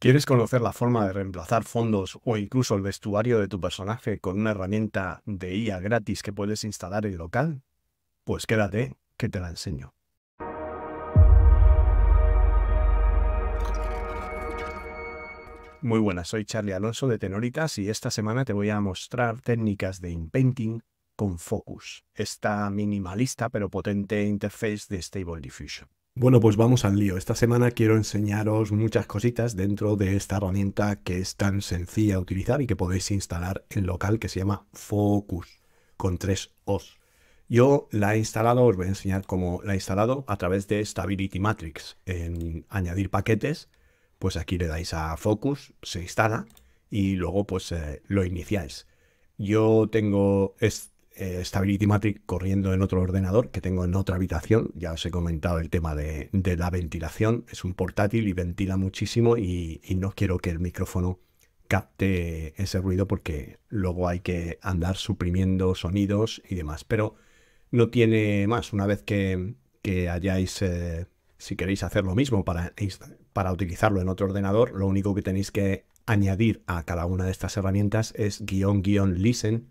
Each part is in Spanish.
¿Quieres conocer la forma de reemplazar fondos o incluso el vestuario de tu personaje con una herramienta de IA gratis que puedes instalar en local? Pues quédate, que te la enseño. Muy buenas, soy Charlie Alonso de Tenoritas y esta semana te voy a mostrar técnicas de inpainting con Focus, esta minimalista pero potente interface de Stable Diffusion. Bueno, pues vamos al lío. Esta semana quiero enseñaros muchas cositas dentro de esta herramienta que es tan sencilla de utilizar y que podéis instalar en local que se llama Focus con tres O's. Yo la he instalado, os voy a enseñar cómo la he instalado a través de Stability Matrix. En añadir paquetes, pues aquí le dais a Focus, se instala y luego pues eh, lo iniciáis. Yo tengo eh, Stability Matrix corriendo en otro ordenador que tengo en otra habitación. Ya os he comentado el tema de, la ventilación. Es un portátil y ventila muchísimo y, no quiero que el micrófono capte ese ruido porque luego hay que andar suprimiendo sonidos y demás. Pero no tiene más. Una vez que, hayáis, eh, si queréis hacer lo mismo para, para utilizarlo en otro ordenador, lo único que tenéis que añadir a cada una de estas herramientas es guión guión listen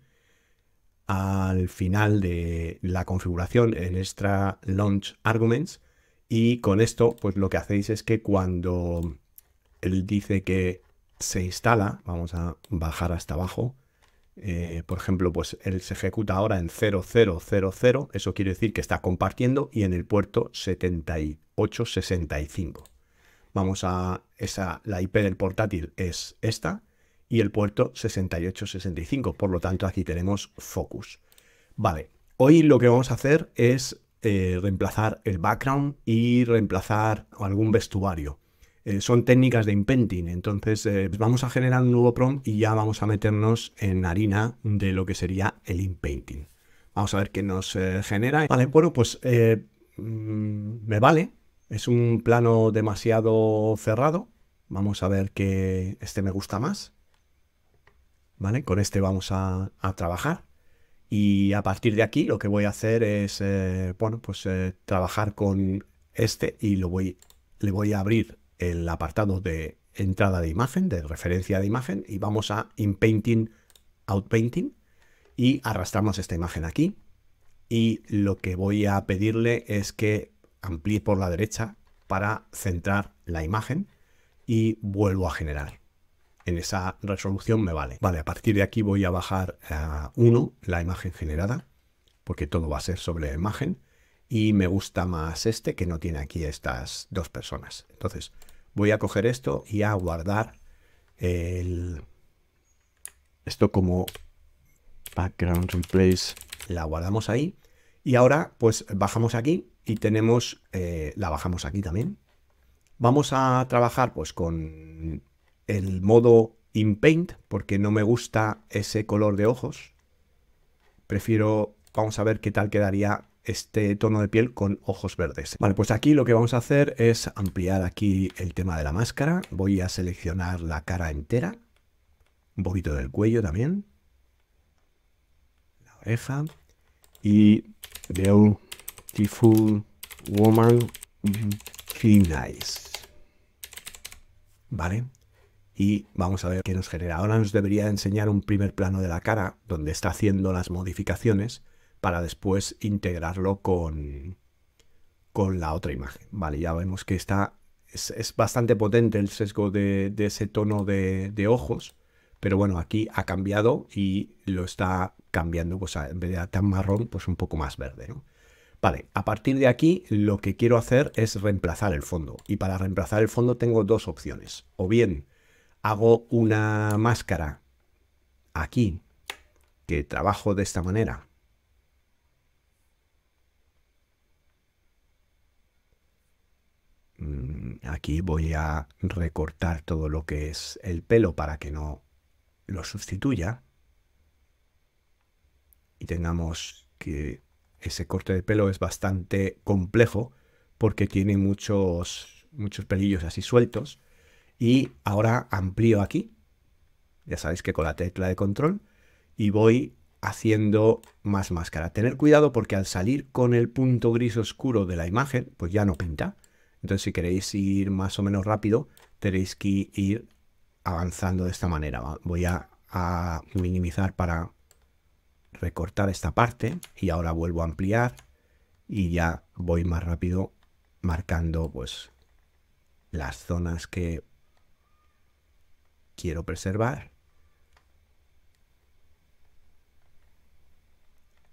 al final de la configuración en extra launch arguments y con esto pues lo que hacéis es que cuando él dice que se instala, vamos a bajar hasta abajo, eh, por ejemplo, pues él se ejecuta ahora en 0000, eso quiere decir que está compartiendo y en el puerto 7865. Vamos a esa, la IP del portátil es esta y el puerto 6865. Por lo tanto, aquí tenemos focus. Vale, hoy lo que vamos a hacer es eh, reemplazar el background y reemplazar algún vestuario. Eh, son técnicas de inpainting, entonces eh, vamos a generar un nuevo prompt y ya vamos a meternos en harina de lo que sería el inpainting. Vamos a ver qué nos genera. Vale, bueno, pues mm, me vale. Es un plano demasiado cerrado. Vamos a ver que este me gusta más. Con este vamos a, trabajar. Y a partir de aquí lo que voy a hacer es, eh, bueno, pues eh, trabajar con este y lo voy, le voy a abrir el apartado de entrada de imagen, de referencia de imagen, y vamos a Inpainting, Outpainting, y arrastramos esta imagen aquí. Y lo que voy a pedirle es que amplíe por la derecha para centrar la imagen y vuelvo a generar en esa resolución me vale. Vale, a partir de aquí voy a bajar a 1 la imagen generada, porque todo va a ser sobre la imagen. Y me gusta más este que no tiene aquí estas dos personas. Entonces voy a coger esto y a guardar el... esto como background replace. La guardamos ahí. Y ahora pues bajamos aquí y tenemos, eh, la bajamos aquí también. Vamos a trabajar pues con el modo paint, porque no me gusta ese color de ojos. Prefiero, vamos a ver qué tal quedaría este tono de piel con ojos verdes. Vale, pues aquí lo que vamos a hacer es ampliar aquí el tema de la máscara. Voy a seleccionar la cara entera, un poquito del cuello también, la oreja y Beautiful Woman Clean mm, eyes Vale, y vamos a ver qué nos genera. Ahora nos debería enseñar un primer plano de la cara donde está haciendo las modificaciones para después integrarlo con, con la otra imagen. Vale, ya vemos que está es, bastante potente el sesgo de, ese tono de, ojos, pero bueno, aquí ha cambiado y lo está cambiando, pues en vez de tan marrón, pues un poco más verde, Vale, a partir de aquí lo que quiero hacer es reemplazar el fondo. Y para reemplazar el fondo tengo dos opciones. O bien hago una máscara aquí, que trabajo de esta manera. Mm, aquí voy a recortar todo lo que es el pelo para que no lo sustituya. Y tengamos que ese corte de pelo es bastante complejo porque tiene muchos, muchos pelillos así sueltos y ahora amplío aquí. Ya sabéis que con la tecla de control. Y voy haciendo más máscara. Tener cuidado porque al salir con el punto gris oscuro de la imagen, pues ya no pinta. Entonces si queréis ir más o menos rápido, tenéis que ir avanzando de esta manera. Voy a, minimizar para recortar esta parte y ahora vuelvo a ampliar y ya voy más rápido marcando pues las zonas que quiero preservar.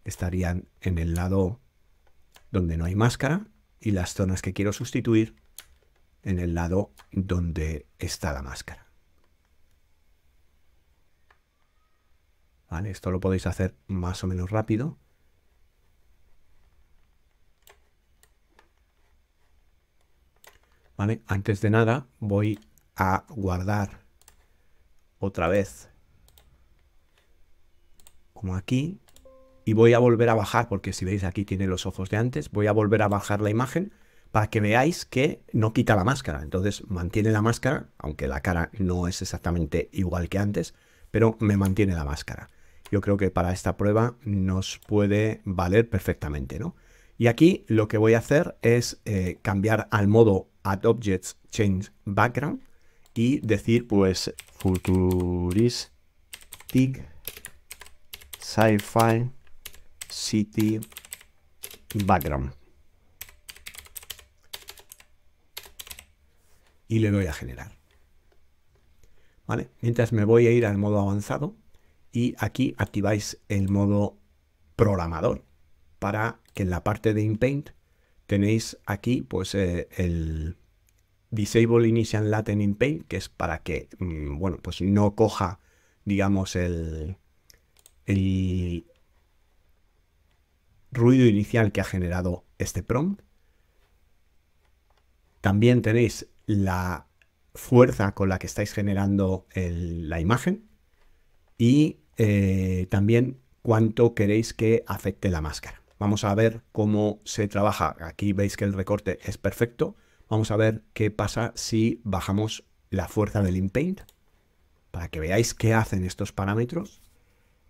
Estarían en el lado donde no hay máscara y las zonas que quiero sustituir en el lado donde está la máscara. Vale, esto lo podéis hacer más o menos rápido. Vale, antes de nada voy a guardar otra vez. Como aquí. Y voy a volver a bajar, porque si veis aquí tiene los ojos de antes. Voy a volver a bajar la imagen para que veáis que no quita la máscara. Entonces mantiene la máscara, aunque la cara no es exactamente igual que antes, pero me mantiene la máscara. Yo creo que para esta prueba nos puede valer perfectamente, ¿no? Y aquí lo que voy a hacer es eh, cambiar al modo Add Objects Change Background y decir, pues, futuristic sci-fi city background. Y le doy a generar. ¿Vale? Mientras me voy a ir al modo avanzado y aquí activáis el modo programador para que en la parte de InPaint tenéis aquí pues eh, el, disable initial Latin in paint, que es para que, mm, bueno, pues no coja, digamos, el, el ruido inicial que ha generado este prompt. También tenéis la fuerza con la que estáis generando la imagen y eh, también cuánto queréis que afecte la máscara. Vamos a ver cómo se trabaja. Aquí veis que el recorte es perfecto Vamos a ver qué pasa si bajamos la fuerza del inpaint para que veáis qué hacen estos parámetros.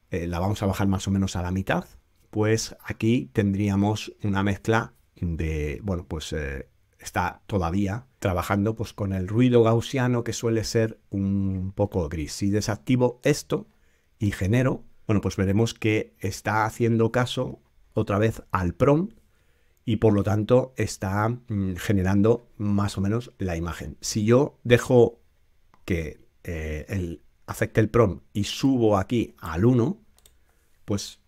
Eh, la vamos a bajar más o menos a la mitad. Pues aquí tendríamos una mezcla de, bueno, pues eh, está todavía trabajando pues con el ruido gaussiano que suele ser un poco gris. Si desactivo esto y genero, bueno, pues veremos que está haciendo caso otra vez al prom y por lo tanto está mm, generando más o menos la imagen. Si yo dejo que eh, afecte el prom y subo aquí al 1, pues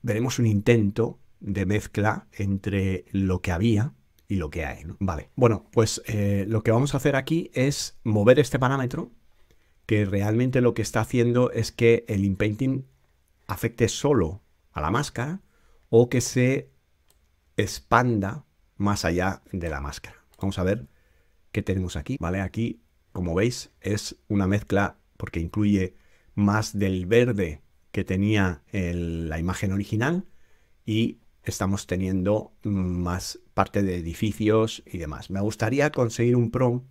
veremos un intento de mezcla entre lo que había y lo que hay. Vale, bueno, pues eh, lo que vamos a hacer aquí es mover este parámetro que realmente lo que está haciendo es que el inpainting afecte solo a la máscara o que se expanda más allá de la máscara. Vamos a ver qué tenemos aquí, ¿vale? Aquí, como veis, es una mezcla porque incluye más del verde que tenía la imagen original y estamos teniendo más parte de edificios y demás. Me gustaría conseguir un prom.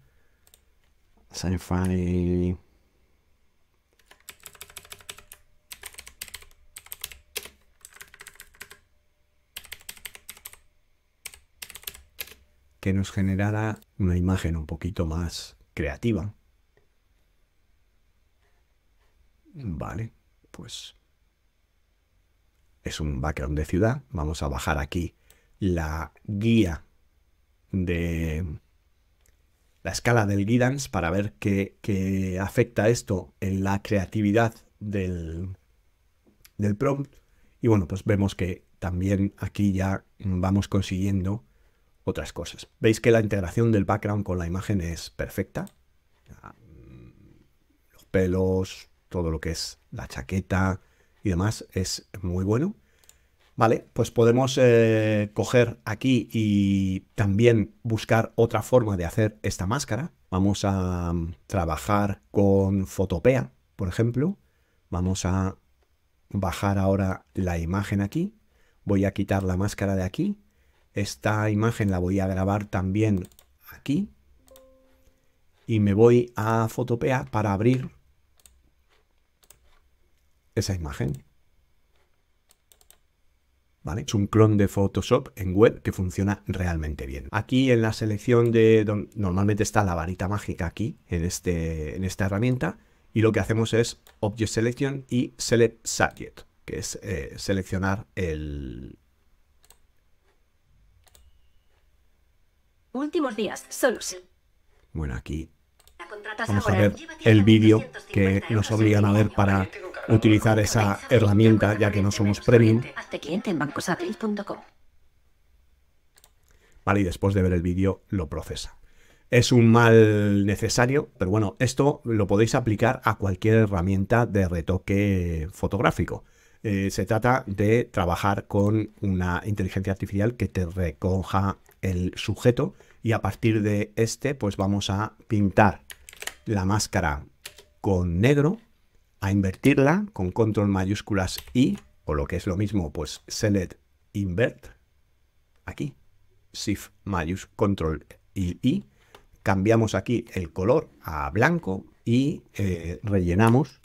que nos generará una imagen un poquito más creativa. Vale, pues es un background de ciudad. Vamos a bajar aquí la guía de la escala del guidance para ver qué, qué afecta esto en la creatividad del, del prompt. Y bueno, pues vemos que también aquí ya vamos consiguiendo otras cosas. Veis que la integración del background con la imagen es perfecta. Ah, mm, los pelos, todo lo que es la chaqueta y demás es muy bueno. Vale, pues podemos eh, coger aquí y también buscar otra forma de hacer esta máscara. Vamos a mm, trabajar con Fotopea, por ejemplo. Vamos a bajar ahora la imagen aquí. Voy a quitar la máscara de aquí esta imagen la voy a grabar también aquí. Y me voy a Fotopea para abrir esa imagen. ¿Vale? Es un clon de Photoshop en web que funciona realmente bien. Aquí en la selección de... normalmente está la varita mágica aquí, en, este, en esta herramienta, y lo que hacemos es Object Selection y Select Subject, que es eh, seleccionar el, Últimos días, solos. Bueno, aquí vamos a ver el vídeo que nos obligan a ver para utilizar esa herramienta, ya que no somos premium. Vale, y después de ver el vídeo lo procesa. Es un mal necesario, pero bueno, esto lo podéis aplicar a cualquier herramienta de retoque fotográfico. Eh, se trata de trabajar con una inteligencia artificial que te recoja el sujeto y a partir de este pues vamos a pintar la máscara con negro, a invertirla con control mayúsculas y, o lo que es lo mismo pues select invert aquí, shift mayúsculas, control y I, cambiamos aquí el color a blanco y eh, rellenamos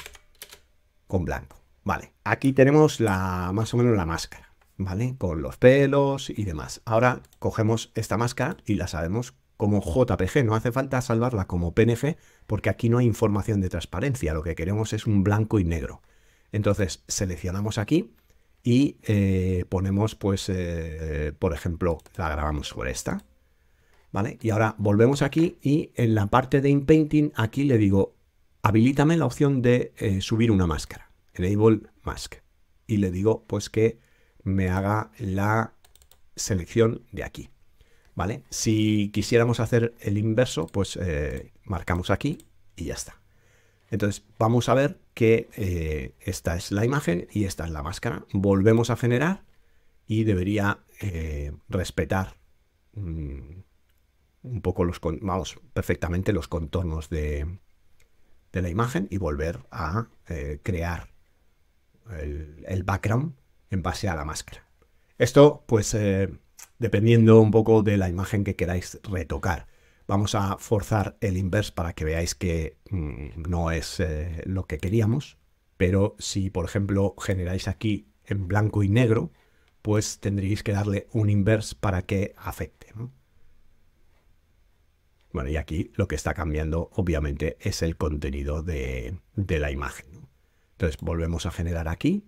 con blanco. Vale, aquí tenemos la, más o menos la máscara, ¿vale? Con los pelos y demás. Ahora cogemos esta máscara y la sabemos como JPG, no hace falta salvarla como PNG porque aquí no hay información de transparencia, lo que queremos es un blanco y negro. Entonces seleccionamos aquí y eh, ponemos, pues, eh, por ejemplo, la grabamos sobre esta, ¿vale? Y ahora volvemos aquí y en la parte de inpainting aquí le digo, habilítame la opción de eh, subir una máscara enable mask y le digo pues que me haga la selección de aquí. ¿Vale? Si quisiéramos hacer el inverso, pues eh, marcamos aquí y ya está. Entonces vamos a ver que eh, esta es la imagen y esta es la máscara. Volvemos a generar y debería eh, respetar mm, un poco los, vamos, perfectamente los contornos de, de la imagen y volver a crear el, background en base a la máscara. Esto, pues, eh, dependiendo un poco de la imagen que queráis retocar. Vamos a forzar el inverse para que veáis que mm, no es eh, lo que queríamos, pero si, por ejemplo, generáis aquí en blanco y negro, pues tendréis que darle un inverse para que afecte. Bueno, y aquí lo que está cambiando, obviamente, es el contenido de la imagen. Entonces volvemos a generar aquí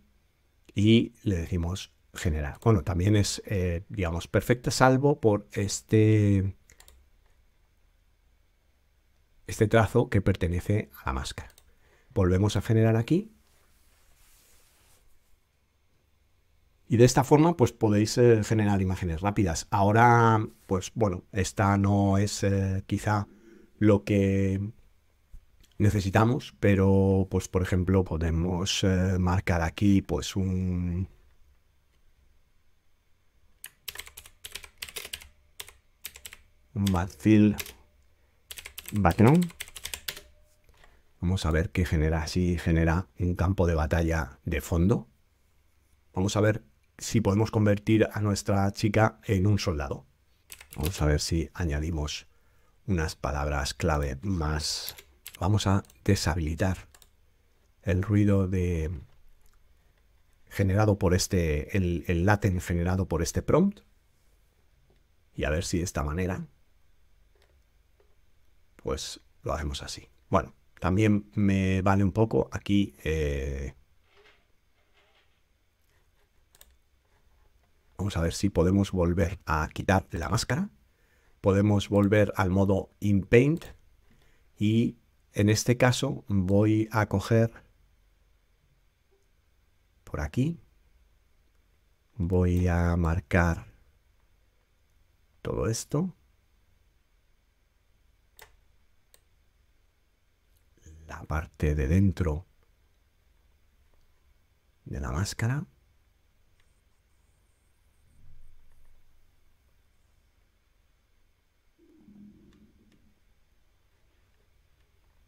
y le decimos generar. Bueno, también es, eh, digamos, perfecta salvo por este, este trazo que pertenece a la máscara. Volvemos a generar aquí. Y de esta forma, pues podéis eh, generar imágenes rápidas. Ahora, pues bueno, esta no es eh, quizá lo que necesitamos, pero pues por ejemplo podemos eh, marcar aquí pues un... un backfill background. Vamos a ver qué genera, si genera un campo de batalla de fondo. Vamos a ver si podemos convertir a nuestra chica en un soldado. Vamos a ver si añadimos unas palabras clave más vamos a deshabilitar el ruido de generado por este, el, el generado por este prompt. Y a ver si de esta manera, pues lo hacemos así. Bueno, también me vale un poco aquí eh, Vamos a ver si podemos volver a quitar la máscara. Podemos volver al modo InPaint y en este caso voy a coger por aquí, voy a marcar todo esto, la parte de dentro de la máscara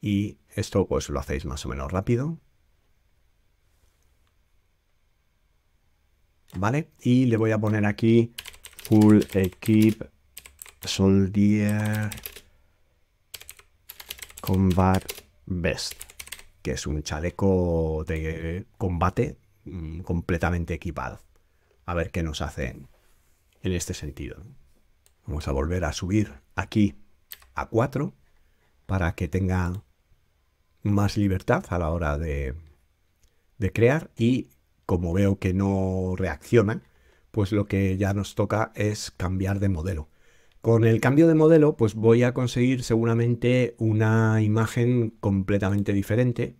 y esto pues lo hacéis más o menos rápido. ¿Vale? Y le voy a poner aquí full equip soldier combat Best. que es un chaleco de combate mm, completamente equipado. A ver qué nos hacen en este sentido. Vamos a volver a subir aquí a 4 para que tenga más libertad a la hora de, crear y como veo que no reaccionan, pues lo que ya nos toca es cambiar de modelo. Con el cambio de modelo, pues voy a conseguir seguramente una imagen completamente diferente.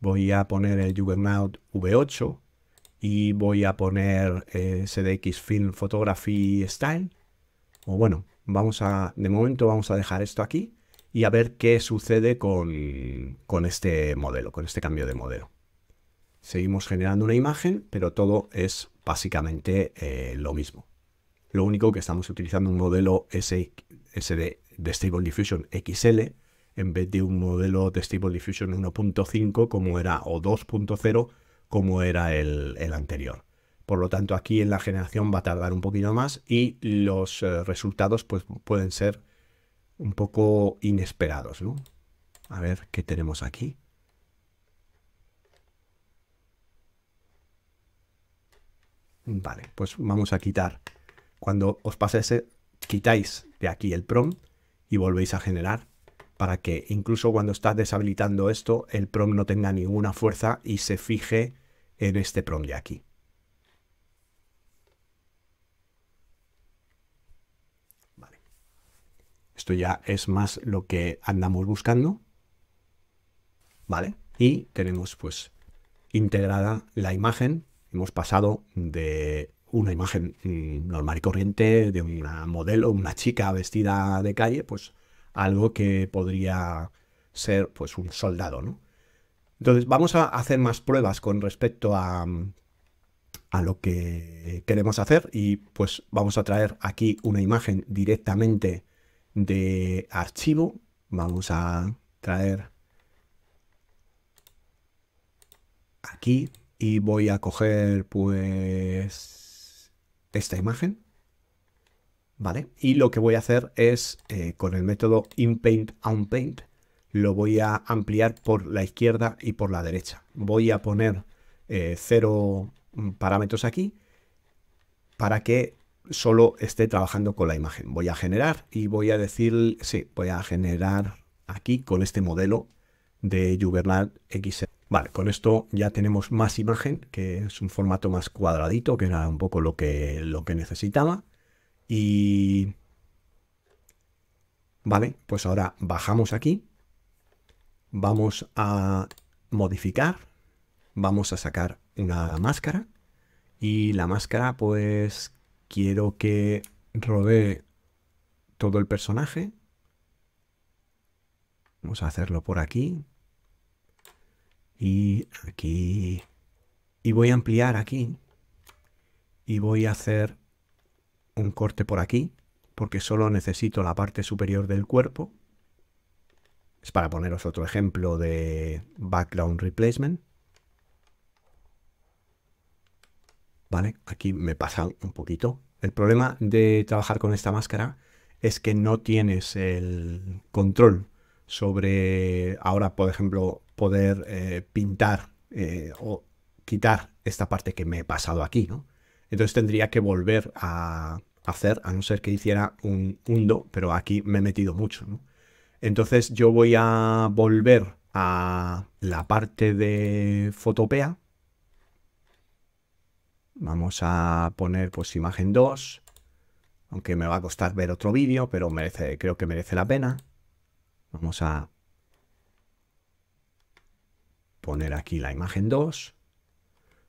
Voy a poner el Juggernaut V8 y voy a poner eh, SDX Film Photography Style. O bueno, vamos a, de momento vamos a dejar esto aquí y a ver qué sucede con, con este modelo, con este cambio de modelo. Seguimos generando una imagen, pero todo es básicamente eh, lo mismo. Lo único que estamos utilizando un modelo SD, de Stable Diffusion XL en vez de un modelo de Stable Diffusion 1.5 como era o 2.0 como era el, anterior. Por lo tanto, aquí en la generación va a tardar un poquito más y los eh, resultados pues, pueden ser un poco inesperados, ¿no? A ver qué tenemos aquí. Vale, pues vamos a quitar. Cuando os pase ese, quitáis de aquí el prom y volvéis a generar para que incluso cuando estás deshabilitando esto, el prom no tenga ninguna fuerza y se fije en este prom de aquí. Esto ya es más lo que andamos buscando. ¿Vale? Y tenemos pues integrada la imagen. Hemos pasado de una imagen mm, normal y corriente de una modelo, una chica vestida de calle, pues algo que podría ser pues un soldado, ¿no? Entonces vamos a hacer más pruebas con respecto a, a lo que queremos hacer y pues vamos a traer aquí una imagen directamente de archivo. Vamos a traer aquí y voy a coger pues esta imagen. ¿Vale? Y lo que voy a hacer es eh, con el método inpaint unpaint lo voy a ampliar por la izquierda y por la derecha. Voy a poner eh, cero parámetros aquí para que solo esté trabajando con la imagen. Voy a generar y voy a decir, sí, voy a generar aquí con este modelo de Juvenal X. Vale, con esto ya tenemos más imagen, que es un formato más cuadradito, que era un poco lo que, lo que necesitaba. Y... Vale, pues ahora bajamos aquí, vamos a modificar, vamos a sacar una máscara y la máscara pues quiero que rodee todo el personaje. Vamos a hacerlo por aquí. Y aquí. Y voy a ampliar aquí. Y voy a hacer un corte por aquí, porque solo necesito la parte superior del cuerpo. Es para poneros otro ejemplo de background replacement. ¿vale? Aquí me pasa un poquito. El problema de trabajar con esta máscara es que no tienes el control sobre ahora, por ejemplo, poder eh, pintar eh, o quitar esta parte que me he pasado aquí, Entonces tendría que volver a hacer, a no ser que hiciera un undo, pero aquí me he metido mucho, Entonces yo voy a volver a la parte de fotopea Vamos a poner pues imagen 2. Aunque me va a costar ver otro vídeo, pero merece, creo que merece la pena. Vamos a poner aquí la imagen 2.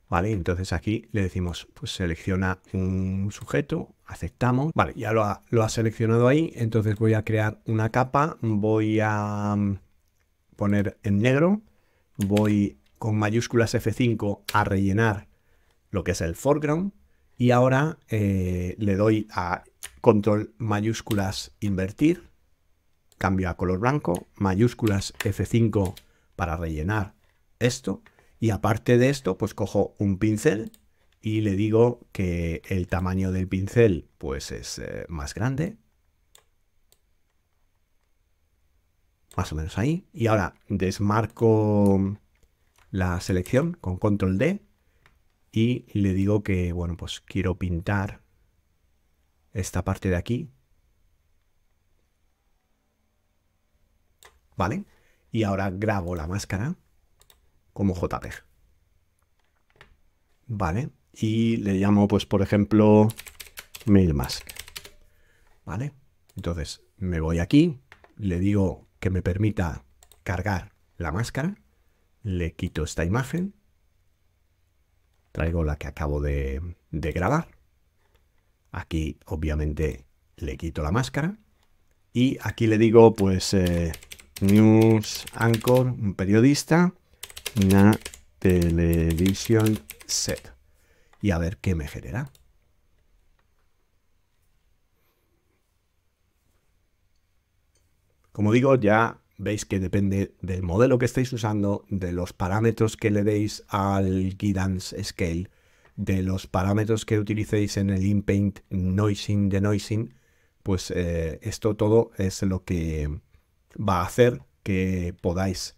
¿Vale? Entonces aquí le decimos, pues selecciona un sujeto, aceptamos. Vale, ya lo ha, lo ha seleccionado ahí. Entonces voy a crear una capa. Voy a mm, poner en negro. Voy con mayúsculas F5 a rellenar lo que es el foreground y ahora eh, le doy a control mayúsculas invertir, cambio a color blanco, mayúsculas F5 para rellenar esto y aparte de esto pues cojo un pincel y le digo que el tamaño del pincel pues es eh, más grande. Más o menos ahí. Y ahora desmarco la selección con control D y le digo que, bueno, pues quiero pintar esta parte de aquí. ¿Vale? Y ahora grabo la máscara como JPEG. ¿Vale? Y le llamo, pues, por ejemplo, MailMask. ¿Vale? Entonces me voy aquí, le digo que me permita cargar la máscara, le quito esta imagen traigo la que acabo de, grabar. Aquí obviamente le quito la máscara y aquí le digo pues eh, News Anchor, un periodista, una televisión set. Y a ver qué me genera. Como digo, ya veis que depende del modelo que estéis usando, de los parámetros que le deis al guidance scale, de los parámetros que utilicéis en el inpaint noising de noising, pues eh, esto todo es lo que va a hacer que podáis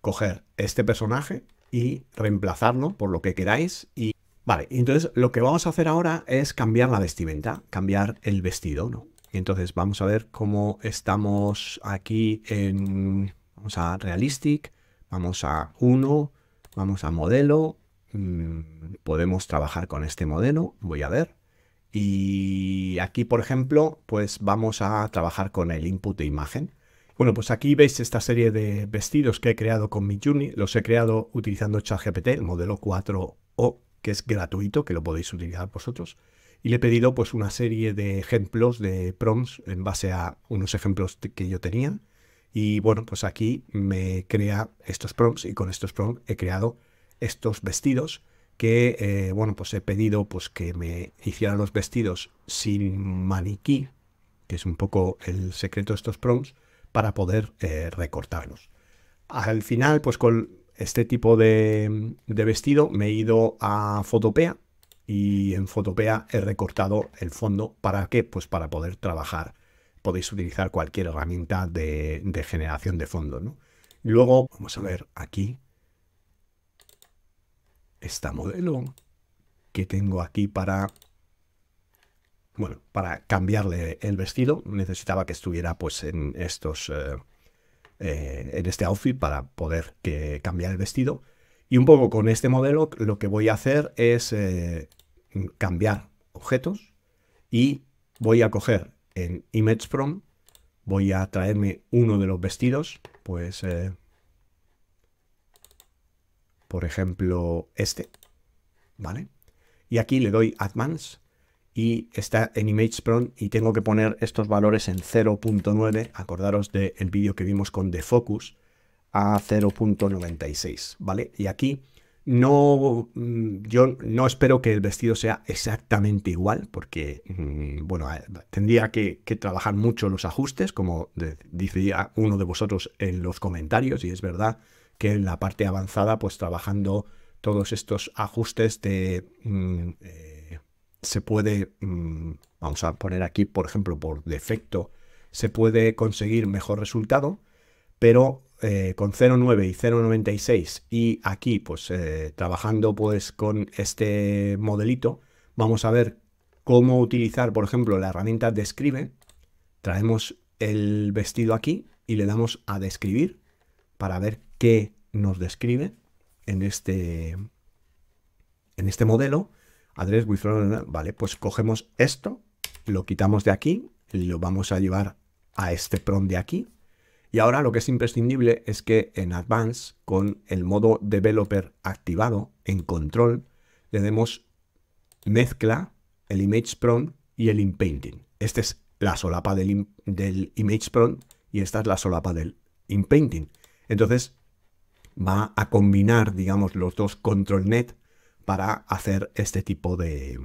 coger este personaje y reemplazarlo por lo que queráis y Vale, entonces lo que vamos a hacer ahora es cambiar la vestimenta, cambiar el vestido, ¿no? Entonces vamos a ver cómo estamos aquí en... Vamos a Realistic, vamos a 1, vamos a modelo. Mm, podemos trabajar con este modelo, voy a ver. Y aquí, por ejemplo, pues vamos a trabajar con el input de imagen. Bueno, pues aquí veis esta serie de vestidos que he creado con mi Juni. Los he creado utilizando ChatGPT, el modelo 4O, que es gratuito, que lo podéis utilizar vosotros y le he pedido pues una serie de ejemplos de prompts en base a unos ejemplos que yo tenía. Y bueno, pues aquí me crea estos prompts y con estos prompts he creado estos vestidos que, eh, bueno, pues he pedido pues que me hicieran los vestidos sin maniquí, que es un poco el secreto de estos prompts, para poder eh, recortarlos. Al final, pues con este tipo de, de vestido me he ido a Fotopea y en Fotopea he recortado el fondo. ¿Para qué? Pues para poder trabajar. Podéis utilizar cualquier herramienta de, generación de fondo. ¿no? Luego, vamos a ver aquí esta modelo que tengo aquí para bueno, para cambiarle el vestido necesitaba que estuviera pues en estos eh, eh, en este outfit para poder cambiar el vestido y un poco con este modelo lo que voy a hacer es eh, cambiar objetos y voy a coger en ImageProm, voy a traerme uno de los vestidos, pues eh, por ejemplo este, ¿vale? Y aquí le doy advance y está en ImageProm y tengo que poner estos valores en 0.9, acordaros del vídeo que vimos con Focus a 0.96, ¿vale? Y aquí no, mm, yo no espero que el vestido sea exactamente igual, porque, mm, bueno, eh, tendría que, trabajar mucho los ajustes, como decía uno de vosotros en los comentarios, y es verdad que en la parte avanzada, pues trabajando todos estos ajustes de... Mm, eh, se puede, vamos a poner aquí, por ejemplo, por defecto, se puede conseguir mejor resultado, pero eh, con 0.9 y 0.96 y aquí pues eh, trabajando pues con este modelito vamos a ver cómo utilizar por ejemplo la herramienta describe traemos el vestido aquí y le damos a describir para ver qué nos describe en este en este modelo address vale pues cogemos esto lo quitamos de aquí lo vamos a llevar a este prom de aquí y ahora lo que es imprescindible es que en Advance, con el modo Developer activado, en Control, le demos Mezcla, el Image Prompt y el Inpainting. Esta es la solapa del, del Image Prompt y esta es la solapa del Inpainting. Entonces va a combinar, digamos, los dos Control Net para hacer este tipo de,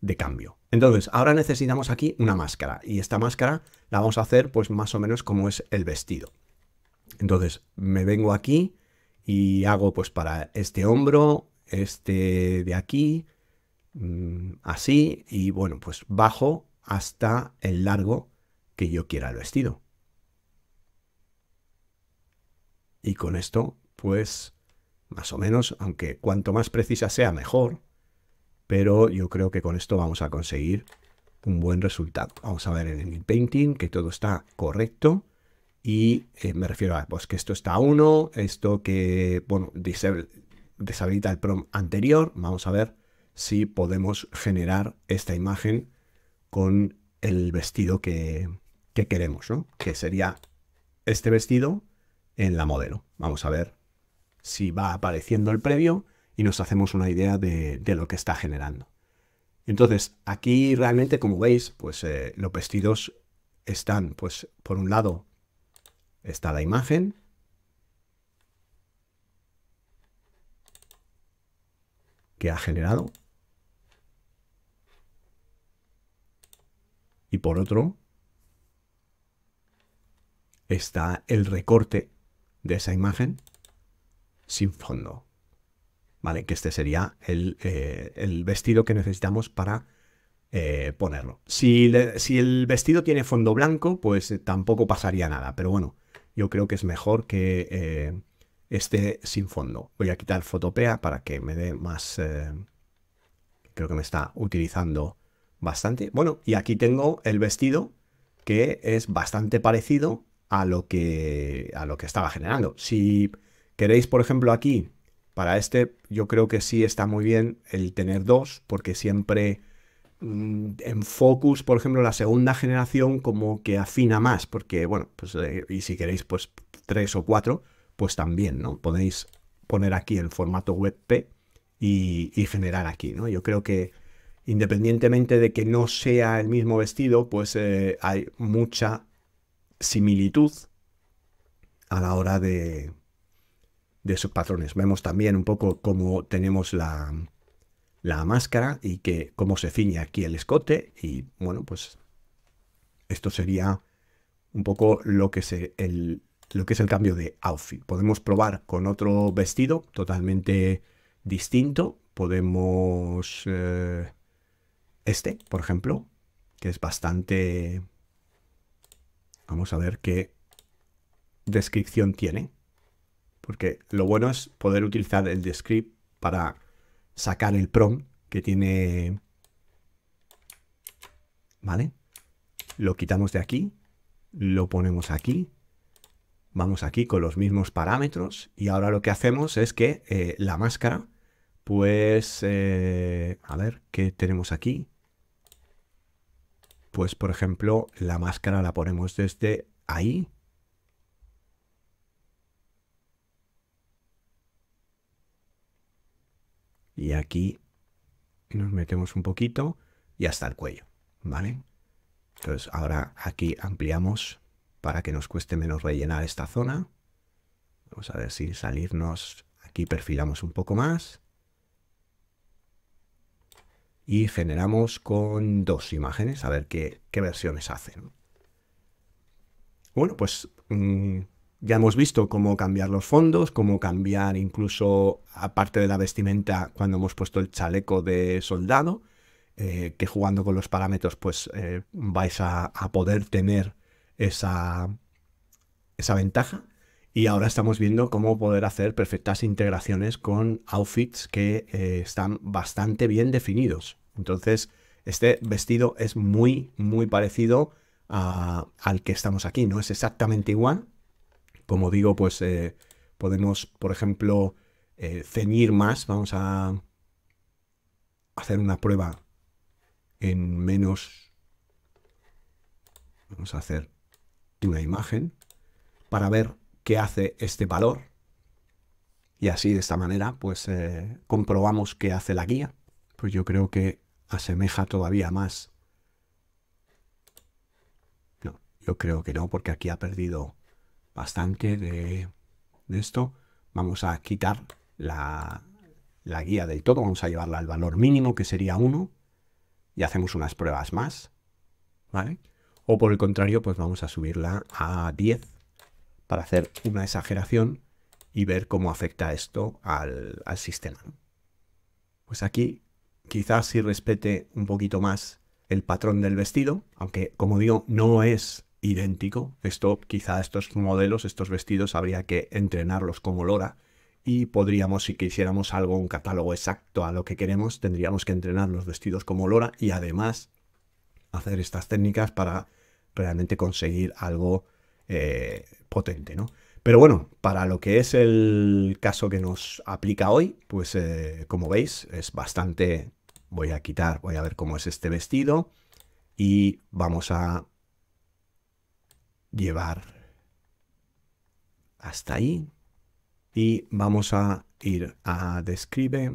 de cambio. Entonces, ahora necesitamos aquí una máscara y esta máscara la vamos a hacer pues más o menos como es el vestido. Entonces, me vengo aquí y hago pues para este hombro, este de aquí, mm, así y bueno, pues bajo hasta el largo que yo quiera el vestido. Y con esto, pues más o menos, aunque cuanto más precisa sea mejor, pero yo creo que con esto vamos a conseguir un buen resultado. Vamos a ver en el painting que todo está correcto y eh, me refiero a pues, que esto está a 1, esto que, bueno, deshabilita el prom anterior. Vamos a ver si podemos generar esta imagen con el vestido que, que queremos, ¿no? Que sería este vestido en la modelo. Vamos a ver si va apareciendo el previo y nos hacemos una idea de, lo que está generando. Entonces, aquí realmente, como veis, pues eh, los vestidos están, pues por un lado está la imagen, que ha generado. Y por otro, está el recorte de esa imagen sin fondo. ¿vale? Que este sería el, eh, el vestido que necesitamos para eh, ponerlo. Si, si, el vestido tiene fondo blanco, pues eh, tampoco pasaría nada, pero bueno, yo creo que es mejor que esté sin fondo. Voy a quitar Fotopea para que me dé más... creo que me está utilizando bastante. Bueno, y aquí tengo el vestido que es bastante parecido a lo que, a lo que estaba generando. Si queréis, por ejemplo, aquí para este yo creo que sí está muy bien el tener dos, porque siempre mm, en Focus, por ejemplo, la segunda generación como que afina más, porque bueno, pues eh, y si queréis pues tres o cuatro, pues también, ¿no? Podéis poner aquí el formato WebP y, y generar aquí, ¿no? Yo creo que independientemente de que no sea el mismo vestido, pues eh, hay mucha similitud a la hora de, de esos patrones. Vemos también un poco cómo tenemos la, la máscara y que cómo se ciñe aquí el escote y bueno, pues esto sería un poco lo que, se, el, lo que es el cambio de outfit. Podemos probar con otro vestido totalmente distinto. Podemos eh, este, por ejemplo, que es bastante... Vamos a ver qué descripción tiene. Porque lo bueno es poder utilizar el script para sacar el prom que tiene... ¿Vale? Lo quitamos de aquí, lo ponemos aquí, vamos aquí con los mismos parámetros y ahora lo que hacemos es que eh, la máscara, pues, eh, a ver, ¿qué tenemos aquí? Pues, por ejemplo, la máscara la ponemos desde ahí, y aquí nos metemos un poquito y hasta el cuello, ¿vale? Entonces ahora aquí ampliamos para que nos cueste menos rellenar esta zona. Vamos a ver si salirnos, aquí perfilamos un poco más. Y generamos con dos imágenes, a ver qué, versiones hacen. Bueno, pues mm, ya hemos visto cómo cambiar los fondos, cómo cambiar incluso aparte de la vestimenta cuando hemos puesto el chaleco de soldado, eh, que jugando con los parámetros pues eh, vais a, poder tener esa, esa ventaja. Y ahora estamos viendo cómo poder hacer perfectas integraciones con outfits que eh, están bastante bien definidos. Entonces, este vestido es muy, muy parecido al que estamos aquí. No es exactamente igual, como digo, pues eh, podemos, por ejemplo, eh, ceñir más. Vamos a hacer una prueba en menos... Vamos a hacer una imagen para ver qué hace este valor. Y así, de esta manera, pues eh, comprobamos qué hace la guía. Pues yo creo que asemeja todavía más. No, yo creo que no, porque aquí ha perdido bastante de, esto. Vamos a quitar la, guía del todo, vamos a llevarla al valor mínimo que sería 1 y hacemos unas pruebas más, ¿vale? O por el contrario, pues vamos a subirla a 10 para hacer una exageración y ver cómo afecta esto al, sistema. Pues aquí quizás si respete un poquito más el patrón del vestido, aunque como digo, no es idéntico. Esto, quizá estos modelos, estos vestidos, habría que entrenarlos como Lora. Y podríamos, si quisiéramos algo, un catálogo exacto a lo que queremos, tendríamos que entrenar los vestidos como Lora y además hacer estas técnicas para realmente conseguir algo eh, potente, ¿no? Pero bueno, para lo que es el caso que nos aplica hoy, pues eh, como veis es bastante... Voy a quitar, voy a ver cómo es este vestido y vamos a llevar hasta ahí y vamos a ir a describe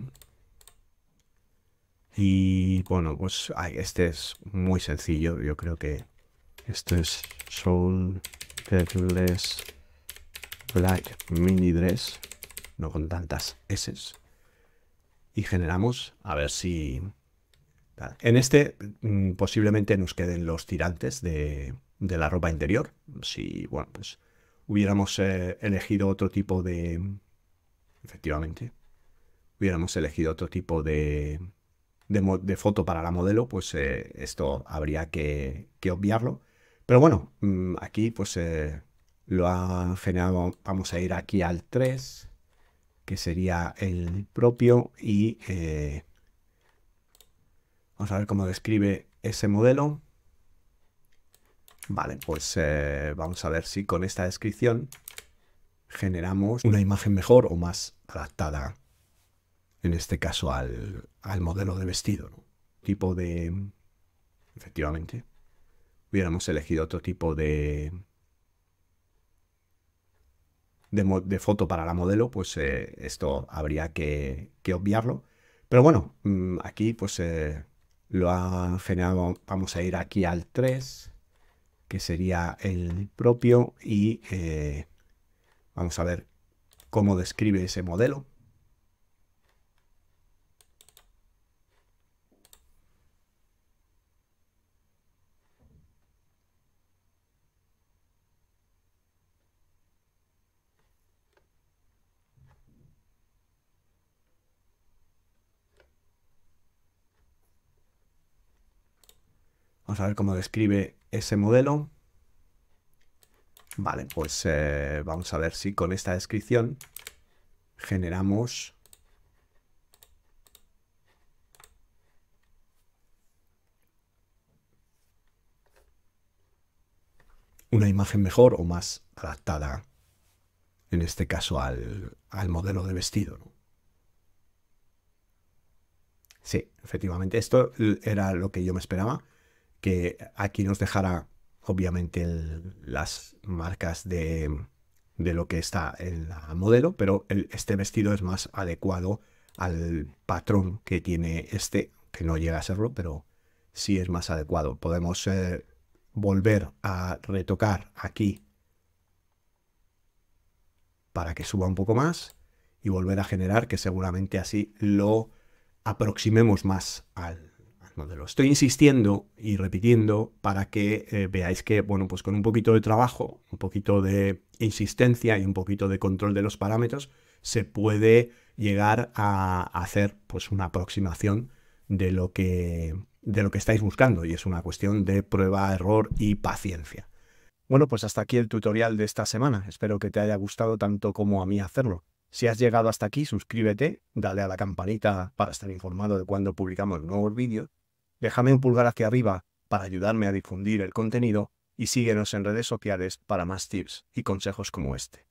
y bueno pues este es muy sencillo yo creo que esto es soul black mini dress no con tantas s y generamos a ver si en este mm, posiblemente nos queden los tirantes de de la ropa interior. Si, bueno, pues hubiéramos eh, elegido otro tipo de... Efectivamente. Hubiéramos elegido otro tipo de, de, foto para la modelo, pues eh, esto habría que, obviarlo. Pero bueno, mm, aquí pues eh, lo ha generado... Vamos a ir aquí al 3, que sería el propio, y... Vamos a ver cómo describe ese modelo. Vale, pues eh, vamos a ver si con esta descripción generamos una imagen mejor o más adaptada, en este caso al, al modelo de vestido. Tipo de... Efectivamente. Hubiéramos elegido otro tipo de... De, foto para la modelo, pues eh, esto habría que, obviarlo. Pero bueno, mm, aquí pues eh, lo ha generado... Vamos a ir aquí al 3 que sería el propio y eh, vamos a ver cómo describe ese modelo. a ver cómo describe ese modelo. Vale, pues eh, vamos a ver si con esta descripción generamos una imagen mejor o más adaptada, en este caso, al, modelo de vestido. Sí, efectivamente, esto era lo que yo me esperaba que aquí nos dejará obviamente las marcas de, lo que está en la modelo, pero este vestido es más adecuado al patrón que tiene este, que no llega a serlo, pero sí es más adecuado. Podemos eh, volver a retocar aquí para que suba un poco más y volver a generar que seguramente así lo aproximemos más al lo estoy insistiendo y repitiendo para que eh, veáis que, bueno, pues con un poquito de trabajo, un poquito de insistencia y un poquito de control de los parámetros, se puede llegar a hacer pues una aproximación de lo que, de lo que estáis buscando y es una cuestión de prueba, error y paciencia. Bueno, pues hasta aquí el tutorial de esta semana. Espero que te haya gustado tanto como a mí hacerlo. Si has llegado hasta aquí, suscríbete, dale a la campanita para estar informado de cuando publicamos nuevos vídeos Déjame un pulgar hacia arriba para ayudarme a difundir el contenido y síguenos en redes sociales para más tips y consejos como este.